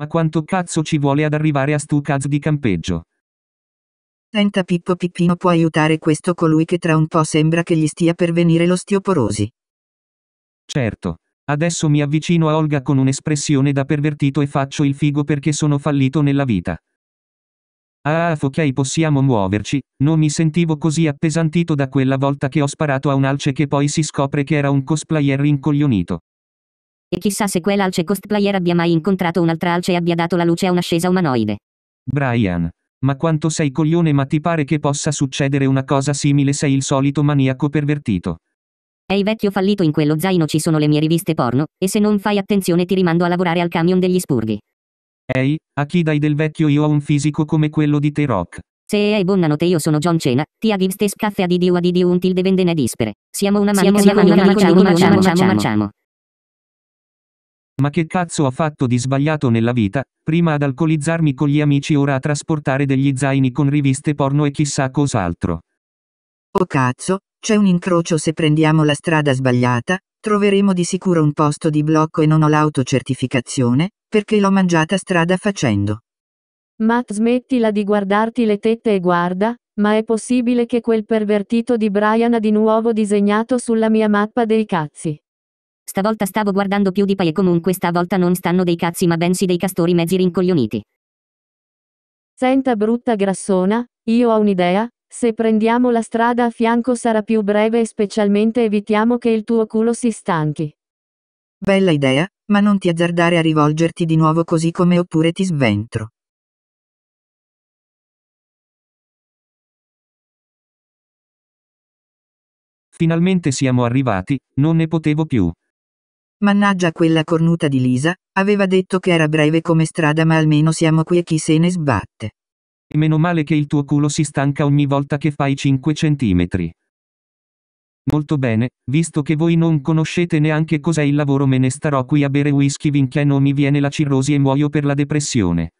Ma quanto cazzo ci vuole ad arrivare a Stucaz di campeggio? Senta Pippo Pippino può aiutare questo colui che tra un po' sembra che gli stia per venire l'osteoporosi. Certo. Adesso mi avvicino a Olga con un'espressione da pervertito e faccio il figo perché sono fallito nella vita. Ah, ok, possiamo muoverci. Non mi sentivo così appesantito da quella volta che ho sparato a un alce che poi si scopre che era un cosplayer rincoglionito. E chissà se quell'alce cosplayer abbia mai incontrato un'altra alce e abbia dato la luce a un'ascesa umanoide. Brian. Ma quanto sei coglione ma ti pare che possa succedere una cosa simile sei il solito maniaco pervertito. Ehi vecchio fallito in quello zaino ci sono le mie riviste porno, e se non fai attenzione ti rimando a lavorare al camion degli spurghi. Ehi, a chi dai del vecchio io ho un fisico come quello di T-Rock. Se ehi buonanotte io sono John Cena, ti agivstes caffè a di diu a di diu un tilde vendene dispere. Siamo una manica, di una manica, marciamo, marciamo, marciamo, marciamo. Ma che cazzo ho fatto di sbagliato nella vita, prima ad alcolizzarmi con gli amici ora a trasportare degli zaini con riviste porno e chissà cos'altro. Oh cazzo, c'è un incrocio se prendiamo la strada sbagliata, troveremo di sicuro un posto di blocco e non ho l'autocertificazione, perché l'ho mangiata strada facendo. Ma smettila di guardarti le tette e guarda, ma è possibile che quel pervertito di Brian ha di nuovo disegnato sulla mia mappa dei cazzi. Stavolta stavo guardando più di PewDiePie e comunque stavolta non stanno dei cazzi ma bensì dei castori mezzi rincoglioniti. Senta brutta grassona, io ho un'idea, se prendiamo la strada a fianco sarà più breve e specialmente evitiamo che il tuo culo si stanchi. Bella idea, ma non ti azzardare a rivolgerti di nuovo così come oppure ti sventro. Finalmente siamo arrivati, non ne potevo più. Mannaggia quella cornuta di Lisa, aveva detto che era breve come strada ma almeno siamo qui e chi se ne sbatte. E meno male che il tuo culo si stanca ogni volta che fai 5 centimetri. Molto bene, visto che voi non conoscete neanche cos'è il lavoro me ne starò qui a bere whisky finché non mi viene la cirrosi e muoio per la depressione.